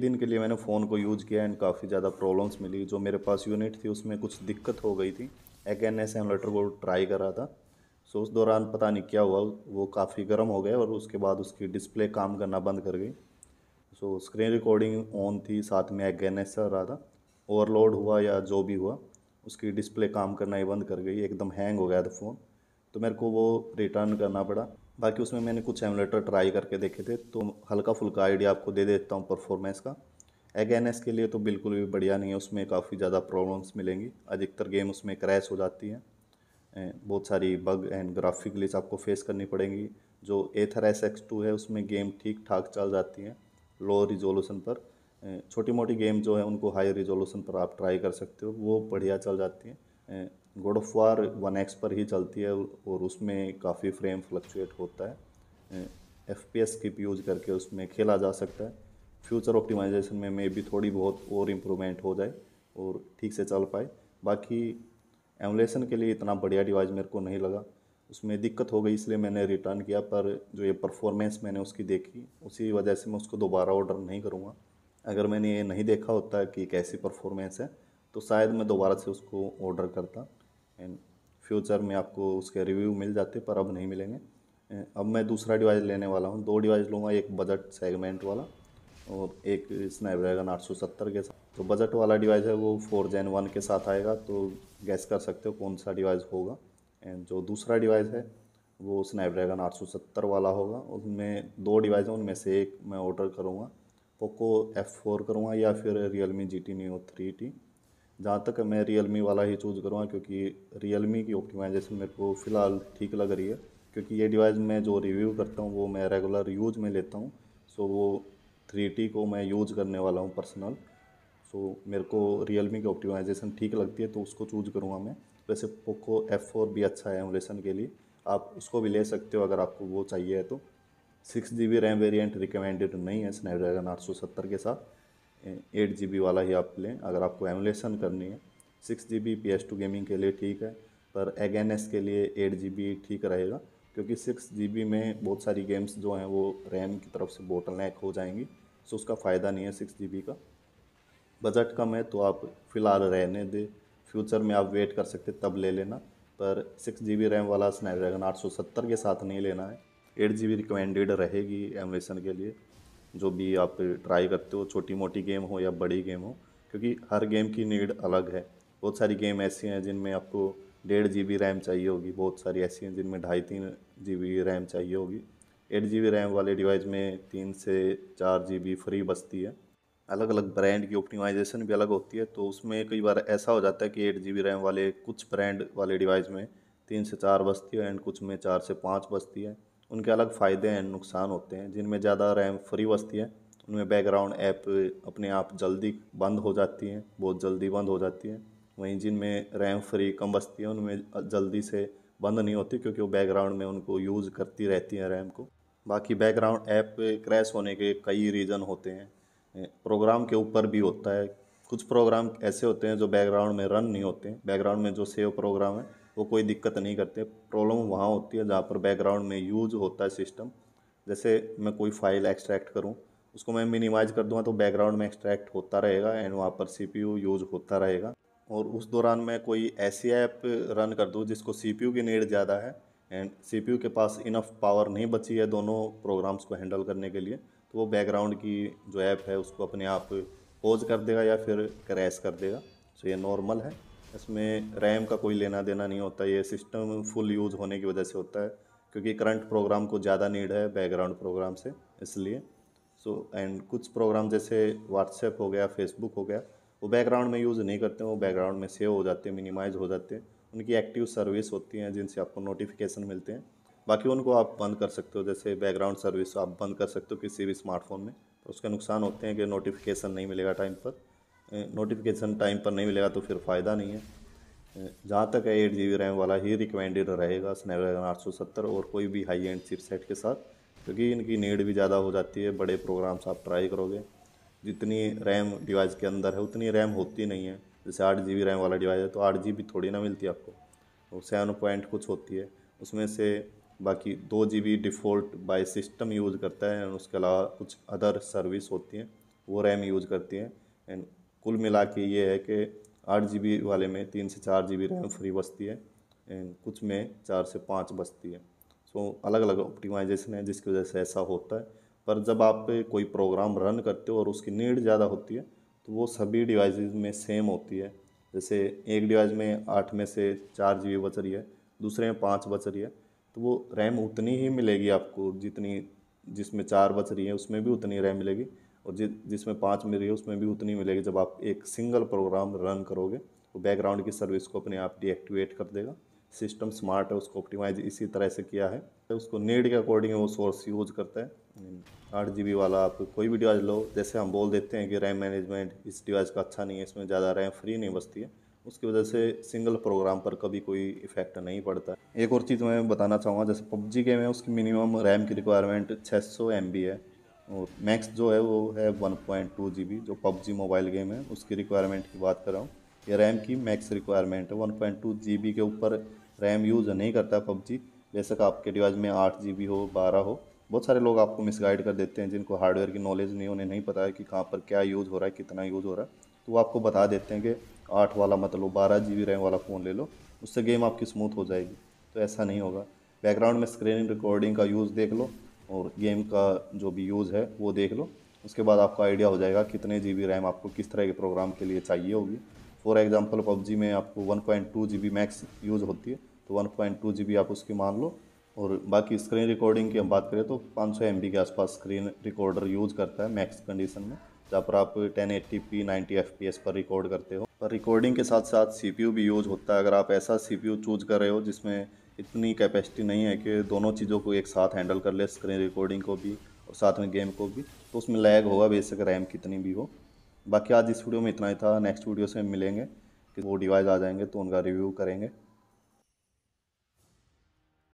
दिन के लिए मैंने फ़ोन को यूज़ किया एंड काफ़ी ज़्यादा प्रॉब्लम्स मिली जो मेरे पास यूनिट थी उसमें कुछ दिक्कत हो गई थी अगेन एस एनलेटर को ट्राई कर रहा था सो उस दौरान पता नहीं क्या हुआ वो काफ़ी गर्म हो गए और उसके बाद उसकी डिस्प्ले काम करना बंद कर गई सो स्क्रीन रिकॉर्डिंग ऑन थी साथ में एन एस रहा था ओवरलोड हुआ या जो भी हुआ उसकी डिस्प्ले काम करना ही बंद कर गई एकदम हैंग हो गया था फ़ोन तो मेरे को वो रिटर्न करना पड़ा बाकी उसमें मैंने कुछ एमुलेटर ट्राई करके देखे थे तो हल्का फुल्का आइडिया आपको दे देता हूँ परफॉर्मेंस का एगेनएस के लिए तो बिल्कुल भी बढ़िया नहीं है उसमें काफ़ी ज़्यादा प्रॉब्लम्स मिलेंगी अधिकतर गेम उसमें क्रैश हो जाती है बहुत सारी बग एंड ग्राफिक लिस्ट आपको फेस करनी पड़ेंगी जो एथर एस एक्स टू है उसमें गेम ठीक ठाक चल जाती है लो रिजोल्यूशन पर छोटी मोटी गेम जो है उनको हाई रिजोल्यूशन पर आप ट्राई कर सकते हो वो बढ़िया चल जाती हैं गोड ऑफ वार वन एक्स पर ही चलती है और उसमें काफ़ी फ्रेम फ्लक्चुएट होता है एफ पी एस की यूज करके उसमें खेला जा सकता है फ्यूचर ऑप्टिमाइजेशन में मे भी थोड़ी बहुत और इम्प्रूवमेंट हो जाए और ठीक से चल पाए बाकी एमुलेशन के लिए इतना बढ़िया डिवाइस मेरे को नहीं लगा उसमें दिक्कत हो गई इसलिए मैंने रिटर्न किया पर जो ये परफॉर्मेंस मैंने उसकी देखी उसी वजह से मैं उसको दोबारा ऑर्डर नहीं करूँगा अगर मैंने ये नहीं देखा होता कि कैसी परफॉर्मेंस है तो शायद मैं दोबारा से उसको ऑर्डर करता एंड फ्यूचर में आपको उसके रिव्यू मिल जाते पर अब नहीं मिलेंगे अब मैं दूसरा डिवाइस लेने वाला हूँ दो डिवाइस लूँगा एक बजट सेगमेंट वाला और एक स्नैपड्रैगन 870 के साथ तो बजट वाला डिवाइस है वो फोर जैन वन के साथ आएगा तो गैस कर सकते हो कौन सा डिवाइस होगा एंड जो दूसरा डिवाइस है वो स्नैपड्रैगन 870 वाला होगा उसमें दो डिवाइस हैं उनमें से एक मैं ऑर्डर करूँगा पोको एफ़ फोर करूँगा या फिर Realme G T neo three T जहाँ तक मैं रियलमी वाला ही चूज़ करूँगा क्योंकि रियलमी की ऑप्टिमाइजेशन मेरे को फ़िलहाल ठीक लग रही है क्योंकि ये डिवाइस मैं जो रिव्यू करता हूँ वो मैं रेगुलर यूज में लेता हूँ सो वो थ्री को मैं यूज करने वाला हूँ पर्सनल सो मेरे को रियलमी की ऑप्टिमाइजेशन ठीक लगती है तो उसको चूज करूँगा मैं वैसे पोको एफ फोर भी अच्छा है एमुलेशन के लिए आप उसको भी ले सकते हो अगर आपको वो चाहिए तो six G B RAM variant recommended नहीं है स्नैपड्रैगन आठ सौ सत्तर के साथ एट जी वाला ही आप लें अगर आपको एमुलेसन करनी है सिक्स जी बी गेमिंग के लिए ठीक है पर एगेन के लिए एट जी ठीक रहेगा क्योंकि सिक्स जी में बहुत सारी गेम्स जो हैं वो रैम की तरफ से बोटल नैक हो जाएंगी सो उसका फ़ायदा नहीं है सिक्स जी का बजट कम है तो आप फ़िलहाल रहने दे फ्यूचर में आप वेट कर सकते तब ले लेना पर सिक्स जी रैम वाला स्नैपड्रैगन आठ सौ सत्तर के साथ नहीं लेना है एट जी रिकमेंडेड रहेगी एमुलेसन के लिए जो भी आप ट्राई करते हो छोटी मोटी गेम हो या बड़ी गेम हो क्योंकि हर गेम की नीड अलग है बहुत सारी गेम ऐसी हैं जिनमें आपको डेढ़ जी बी रैम चाहिए होगी बहुत सारी ऐसी हैं जिनमें ढाई तीन जी बी रैम चाहिए होगी एट जी बी रैम वाले डिवाइस में तीन से चार जी बी फ्री बचती है अलग अलग ब्रांड की ऑप्टिमाइजेशन भी अलग होती है तो उसमें कई बार ऐसा हो जाता है कि एट जी बी रैम वाले कुछ ब्रांड वाले डिवाइस में तीन से चार बचती है एंड कुछ में चार से पाँच बचती है उनके अलग फ़ायदे एंड नुकसान होते हैं जिनमें ज़्यादा रैम फ्री बचती है उनमें बैकग्राउंड ऐप अपने आप जल्दी बंद हो जाती हैं बहुत जल्दी बंद हो जाती है वहीं जिनमें रैम फ्री कम बचती है उनमें जल्दी से बंद नहीं होती क्योंकि वो बैकग्राउंड में उनको यूज़ करती रहती हैं रैम को बाकी बैकग्राउंड ऐप क्रैश होने के कई रीज़न होते हैं प्रोग्राम के ऊपर भी होता है कुछ प्रोग्राम ऐसे होते हैं जो बैकग्राउंड में रन नहीं होते बैकग्राउंड में जो सेव प्रोग्राम है वो तो कोई दिक्कत नहीं करते प्रॉब्लम वहाँ होती है जहाँ पर बैकग्राउंड में यूज होता है सिस्टम जैसे मैं कोई फाइल एक्सट्रैक्ट करूँ उसको मैं मिनिमाइज कर दूँगा तो बैकग्राउंड में एक्सट्रैक्ट होता रहेगा एंड वहाँ पर सी यूज होता रहेगा और उस दौरान मैं कोई ऐसी ऐप रन कर दूँ जिसको सी की नीड ज़्यादा है एंड सी के पास इनफ पावर नहीं बची है दोनों प्रोग्राम्स को हैंडल करने के लिए तो वो बैकग्राउंड की जो ऐप है उसको अपने आप पोज कर देगा या फिर क्रैश कर देगा सो तो ये नॉर्मल है इसमें रैम का कोई लेना देना नहीं होता ये सिस्टम फुल यूज़ होने की वजह से होता है क्योंकि करंट प्रोग्राम को ज़्यादा नीड है बैकग्राउंड प्रोग्राम से इसलिए सो एंड कुछ प्रोग्राम जैसे व्हाट्सएप हो गया फेसबुक हो गया वो बैकग्राउंड में यूज़ नहीं करते वो बैकग्राउंड में सेव हो जाते हैं मिनिमाइज हो जाते हैं उनकी एक्टिव सर्विस होती हैं जिनसे आपको नोटिफिकेशन मिलते हैं बाकी उनको आप बंद कर सकते हो जैसे बैकग्राउंड सर्विस आप बंद कर सकते हो किसी भी स्मार्टफोन में तो उसके नुकसान होते हैं कि नोटिफिकेशन नहीं मिलेगा टाइम पर नोटिफिकेशन टाइम पर नहीं मिलेगा तो फिर फ़ायदा नहीं है जहाँ तक है एट जी बी रैम वाला ही रिकमेंडेड रहेगा स्नैपड्रैगन आठ सौ सत्तर और कोई भी हाई एंड चिपसेट के साथ क्योंकि इनकी नीड भी ज़्यादा हो जाती है बड़े प्रोग्राम्स आप ट्राई करोगे जितनी रैम डिवाइस के अंदर है उतनी रैम होती नहीं है जैसे आठ जी बी रैम वाला डिवाइस है तो आठ जी बी थोड़ी ना मिलती आपको तो सेवन पॉइंट कुछ होती है उसमें से बाकी दो G B default by system use करता है एंड उसके अलावा कुछ अदर सर्विस होती हैं वो रैम यूज़ करती हैं एंड कुल मिला के ये है कि आठ जी वाले में तीन से चार जी रैम फ्री बचती है एंड कुछ में चार से पाँच बचती है सो so, अलग अलग ऑप्टिमाइजेशन है जिसकी वजह से ऐसा होता है पर जब आप कोई प्रोग्राम रन करते हो और उसकी नीड ज़्यादा होती है तो वो सभी डिवाइस में सेम होती है जैसे एक डिवाइस में आठ में से चार जी बच रही है दूसरे में पाँच बच रही है तो वो रैम उतनी ही मिलेगी आपको जितनी जिसमें चार बच रही है उसमें भी उतनी रैम मिलेगी और जि जिसमें पाँच मिल रही है उसमें भी उतनी मिलेगी जब आप एक सिंगल प्रोग्राम रन करोगे तो बैकग्राउंड की सर्विस को अपने आप डीएक्टिवेट कर देगा सिस्टम स्मार्ट है उसको ऑप्टिमाइज इसी तरह से किया है तो उसको नीड के अकॉर्डिंग वो सोर्स यूज करता है आठ जी वाला आप कोई भी डिवाइस लो जैसे हम बोल देते हैं कि रैम मैनेजमेंट इस डिवाइस का अच्छा नहीं है इसमें ज़्यादा रैम फ्री नहीं बचती है उसकी वजह से सिंगल प्रोग्राम पर कभी कोई इफेक्ट नहीं पड़ता एक और चीज़ मैं बताना चाहूँगा जैसे पबजी गेम है उसकी मिनिमम रैम की रिक्वायरमेंट छः सौ है और मैक्स जो है वो है one point two G B जो पबजी मोबाइल गेम है उसकी रिक्वायरमेंट की बात कर रहा हूँ ये रैम की मैक्स रिक्वायरमेंट है one point two G B के ऊपर रैम यूज़ नहीं करता पबजी बेशक आपके डिवाइस में आठ जी बी हो बारह हो बहुत सारे लोग आपको मिसगाइड कर देते हैं जिनको हार्डवेयर की नॉलेज नहीं उन्हें नहीं पता है कि कहाँ पर क्या यूज़ हो रहा है कितना यूज़ हो रहा है तो वो आपको बता देते हैं कि आठ वाला मतलब बारह जी बी रैम वाला फ़ोन ले लो उससे गेम आपकी स्मूथ हो जाएगी तो ऐसा नहीं होगा बैकग्राउंड में स्क्रीन रिकॉर्डिंग का यूज़ देख लो और गेम का जो भी यूज़ है वो देख लो उसके बाद आपका आइडिया हो जाएगा कितने जी बी रैम आपको किस तरह के प्रोग्राम के लिए चाहिए होगी फॉर एग्ज़ाम्पल पबजी में आपको one point two G B max use होती है तो one point two G B आप उसकी मान लो और बाकी स्क्रीन रिकॉर्डिंग की हम बात करें तो पाँच सौ एम बी के आसपास स्क्रीन रिकॉर्डर यूज़ करता है मैक्स कंडीशन में जहाँ पर आप ten eighty P ninety F P S पर रिकॉर्ड करते हो पर रिकॉर्डिंग के साथ साथ सी पी यू भी यूज़ होता है अगर आप ऐसा सी पी यू चूज कर रहे हो जिसमें इतनी कैपेसिटी नहीं है कि दोनों चीज़ों को एक साथ हैंडल कर ले स्क्रीन रिकॉर्डिंग को भी और साथ में गेम को भी तो उसमें लैग होगा बेसिक रैम कितनी भी हो बाकी आज इस वीडियो में इतना ही था नेक्स्ट वीडियो से मिलेंगे कि वो डिवाइस आ जाएंगे तो उनका रिव्यू करेंगे